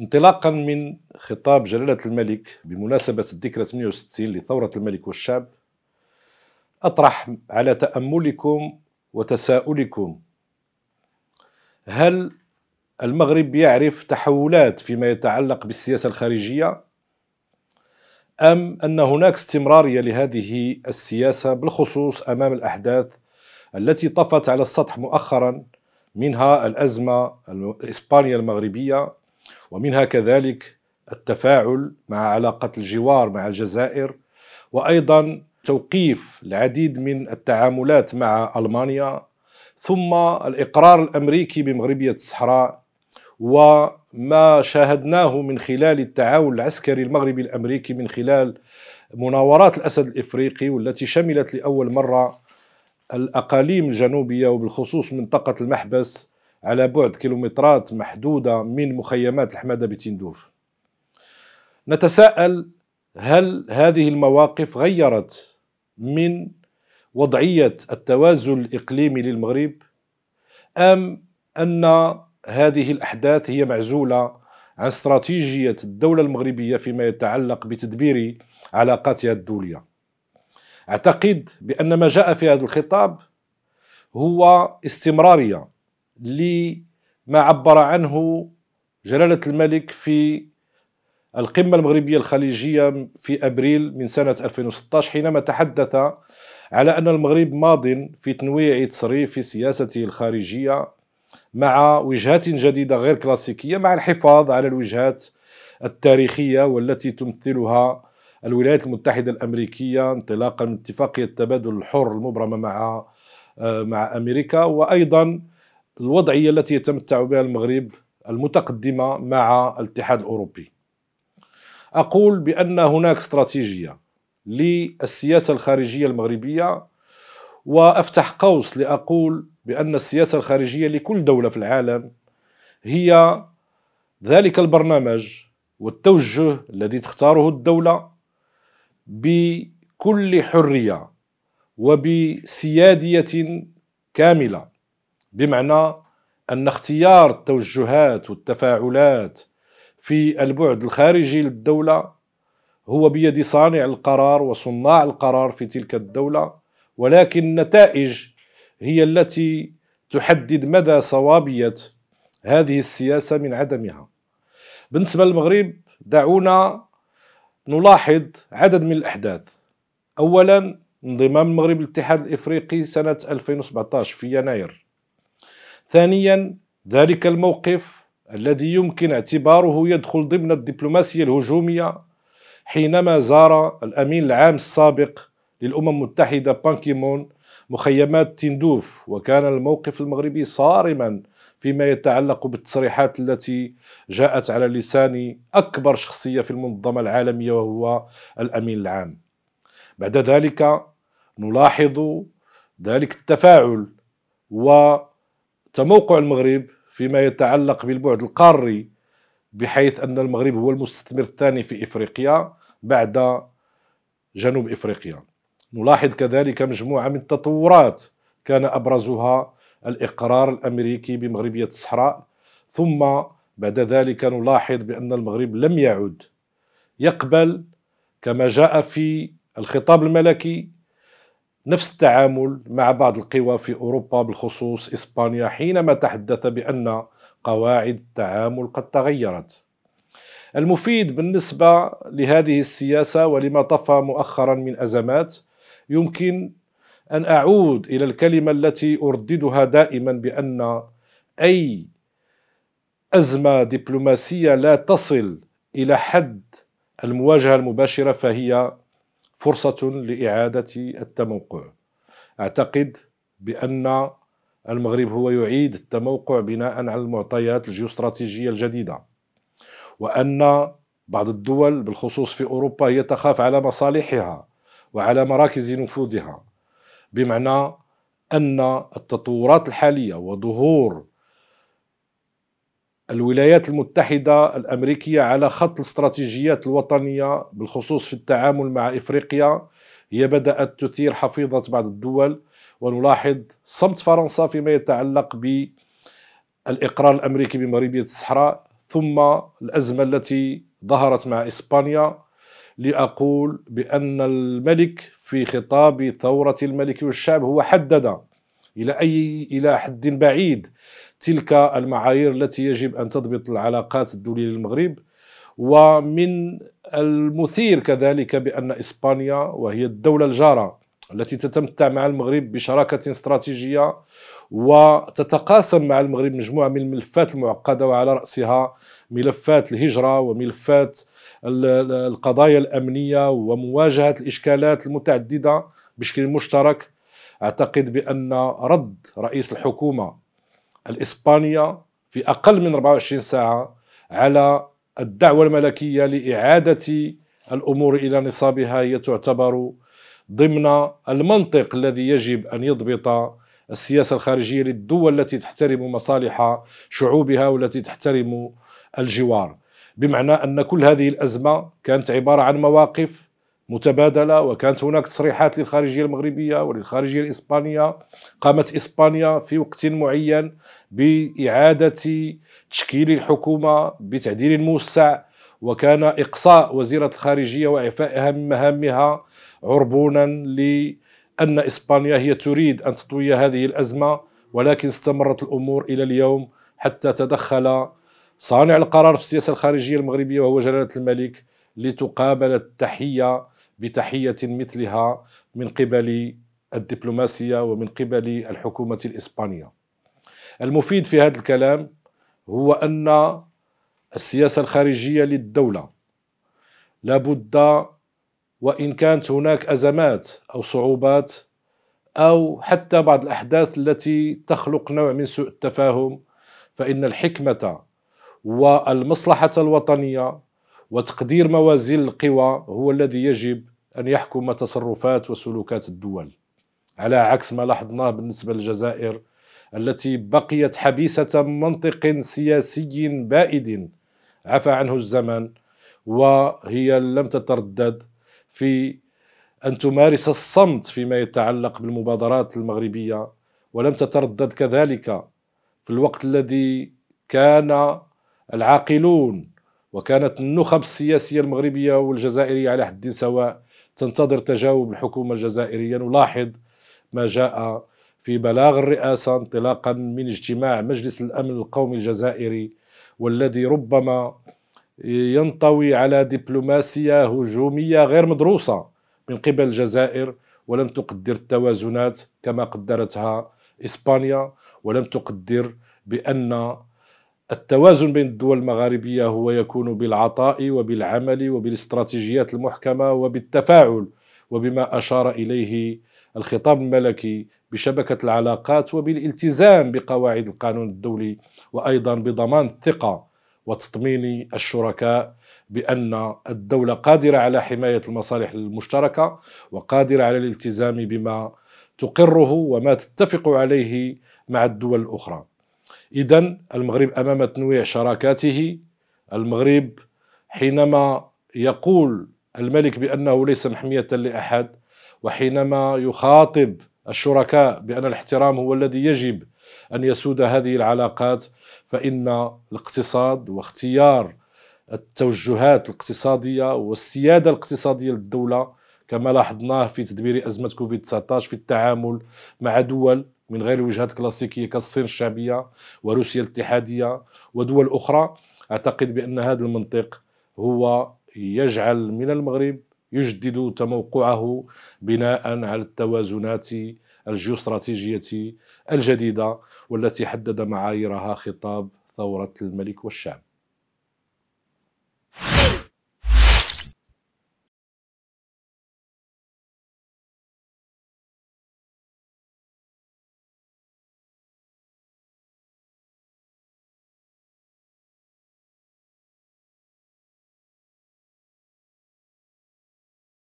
انطلاقا من خطاب جلالة الملك بمناسبة الذكرى 68 لثورة الملك والشعب أطرح على تأملكم وتساؤلكم هل المغرب يعرف تحولات فيما يتعلق بالسياسة الخارجية أم أن هناك استمرارية لهذه السياسة بالخصوص أمام الأحداث التي طفت على السطح مؤخرا منها الأزمة الإسبانية المغربية ومنها كذلك التفاعل مع علاقة الجوار مع الجزائر وأيضا توقيف العديد من التعاملات مع ألمانيا ثم الإقرار الأمريكي بمغربية الصحراء وما شاهدناه من خلال التعاون العسكري المغربي الأمريكي من خلال مناورات الأسد الإفريقي والتي شملت لأول مرة الأقاليم الجنوبية وبالخصوص منطقة المحبس على بعد كيلومترات محدودة من مخيمات الحمادة بتندوف نتساءل هل هذه المواقف غيرت من وضعية التوازن الإقليمي للمغرب أم أن هذه الأحداث هي معزولة عن استراتيجية الدولة المغربية فيما يتعلق بتدبير علاقاتها الدولية أعتقد بأن ما جاء في هذا الخطاب هو استمرارية لما عبر عنه جلالة الملك في القمة المغربية الخليجية في أبريل من سنة 2016 حينما تحدث على أن المغرب ماض في تنويع تصريف سياسته الخارجية مع وجهات جديدة غير كلاسيكية مع الحفاظ على الوجهات التاريخية والتي تمثلها الولايات المتحدة الأمريكية انطلاقا من اتفاقية التبادل الحر المبرمة مع مع أمريكا وأيضا الوضعية التي يتمتع بها المغرب المتقدمة مع الاتحاد الأوروبي أقول بأن هناك استراتيجية للسياسة الخارجية المغربية وأفتح قوس لأقول بأن السياسة الخارجية لكل دولة في العالم هي ذلك البرنامج والتوجه الذي تختاره الدولة بكل حرية وبسيادية كاملة بمعنى أن اختيار التوجهات والتفاعلات في البعد الخارجي للدولة هو بيد صانع القرار وصناع القرار في تلك الدولة ولكن النتائج هي التي تحدد مدى صوابية هذه السياسة من عدمها بالنسبة للمغرب دعونا نلاحظ عدد من الأحداث أولا انضمام المغرب للاتحاد الإفريقي سنة 2017 في يناير ثانيا ذلك الموقف الذي يمكن اعتباره يدخل ضمن الدبلوماسية الهجومية حينما زار الأمين العام السابق للأمم المتحدة بانكيمون مخيمات تندوف وكان الموقف المغربي صارما فيما يتعلق بالتصريحات التي جاءت على لسان أكبر شخصية في المنظمة العالمية وهو الأمين العام بعد ذلك نلاحظ ذلك التفاعل و تموقع المغرب فيما يتعلق بالبعد القاري بحيث أن المغرب هو المستثمر الثاني في إفريقيا بعد جنوب إفريقيا نلاحظ كذلك مجموعة من التطورات كان أبرزها الإقرار الأمريكي بمغربية الصحراء ثم بعد ذلك نلاحظ بأن المغرب لم يعد يقبل كما جاء في الخطاب الملكي نفس التعامل مع بعض القوى في أوروبا بالخصوص إسبانيا حينما تحدث بأن قواعد التعامل قد تغيرت المفيد بالنسبة لهذه السياسة ولما طفى مؤخرا من أزمات يمكن أن أعود إلى الكلمة التي أرددها دائما بأن أي أزمة دبلوماسية لا تصل إلى حد المواجهة المباشرة فهي فرصة لإعادة التموقع أعتقد بأن المغرب هو يعيد التموقع بناء على المعطيات الجيوستراتيجية الجديدة وأن بعض الدول بالخصوص في أوروبا هي تخاف على مصالحها وعلى مراكز نفوذها بمعنى أن التطورات الحالية وظهور الولايات المتحدة الأمريكية على خط الاستراتيجيات الوطنية بالخصوص في التعامل مع إفريقيا هي بدأت تثير حفيظة بعض الدول ونلاحظ صمت فرنسا فيما يتعلق بالإقرار الأمريكي بمغربية الصحراء ثم الأزمة التي ظهرت مع إسبانيا لأقول بأن الملك في خطاب ثورة الملك والشعب هو حدد إلى أي إلى حد بعيد تلك المعايير التي يجب أن تضبط العلاقات الدولية للمغرب ومن المثير كذلك بأن إسبانيا وهي الدولة الجارة التي تتمتع مع المغرب بشراكة استراتيجية وتتقاسم مع المغرب مجموعة من الملفات المعقدة وعلى رأسها ملفات الهجرة وملفات القضايا الأمنية ومواجهة الإشكالات المتعددة بشكل مشترك أعتقد بأن رد رئيس الحكومة الإسبانية في أقل من 24 ساعة على الدعوة الملكية لإعادة الأمور إلى نصابها هي تعتبر ضمن المنطق الذي يجب أن يضبط السياسة الخارجية للدول التي تحترم مصالح شعوبها والتي تحترم الجوار بمعنى أن كل هذه الأزمة كانت عبارة عن مواقف متبادله وكانت هناك تصريحات للخارجيه المغربيه وللخارجيه الاسبانيه قامت اسبانيا في وقت معين باعاده تشكيل الحكومه بتعديل موسع وكان اقصاء وزيره الخارجيه واعفائها من مهامها عربونا لان اسبانيا هي تريد ان تطوي هذه الازمه ولكن استمرت الامور الى اليوم حتى تدخل صانع القرار في السياسه الخارجيه المغربيه وهو جلاله الملك لتقابل التحيه بتحية مثلها من قبل الدبلوماسية ومن قبل الحكومة الإسبانية المفيد في هذا الكلام هو أن السياسة الخارجية للدولة لابد وإن كانت هناك أزمات أو صعوبات أو حتى بعض الأحداث التي تخلق نوع من سوء التفاهم فإن الحكمة والمصلحة الوطنية وتقدير موازين القوى هو الذي يجب أن يحكم تصرفات وسلوكات الدول على عكس ما لاحظناه بالنسبة للجزائر التي بقيت حبيسة منطق سياسي بائد عفى عنه الزمن وهي لم تتردد في أن تمارس الصمت فيما يتعلق بالمبادرات المغربية ولم تتردد كذلك في الوقت الذي كان العاقلون وكانت النخب السياسية المغربية والجزائرية على حد سواء تنتظر تجاوب الحكومة الجزائرية نلاحظ ما جاء في بلاغ الرئاسة انطلاقا من اجتماع مجلس الأمن القومي الجزائري والذي ربما ينطوي على دبلوماسية هجومية غير مدروسة من قبل الجزائر ولم تقدر التوازنات كما قدرتها إسبانيا ولم تقدر بأن التوازن بين الدول المغاربية هو يكون بالعطاء وبالعمل وبالاستراتيجيات المحكمة وبالتفاعل وبما أشار إليه الخطاب الملكي بشبكة العلاقات وبالالتزام بقواعد القانون الدولي وأيضا بضمان الثقة وتطمين الشركاء بأن الدولة قادرة على حماية المصالح المشتركة وقادرة على الالتزام بما تقره وما تتفق عليه مع الدول الأخرى إذا المغرب أمام تنويع شراكاته المغرب حينما يقول الملك بأنه ليس محمية لأحد وحينما يخاطب الشركاء بأن الاحترام هو الذي يجب أن يسود هذه العلاقات فإن الاقتصاد واختيار التوجهات الاقتصادية والسيادة الاقتصادية للدولة كما لاحظناه في تدبير أزمة كوفيد-19 في التعامل مع دول من غير الوجهات الكلاسيكية كالصين الشعبية وروسيا الاتحادية ودول أخرى أعتقد بأن هذا المنطق هو يجعل من المغرب يجدد تموقعه بناء على التوازنات الجيوستراتيجية الجديدة والتي حدد معاييرها خطاب ثورة الملك والشعب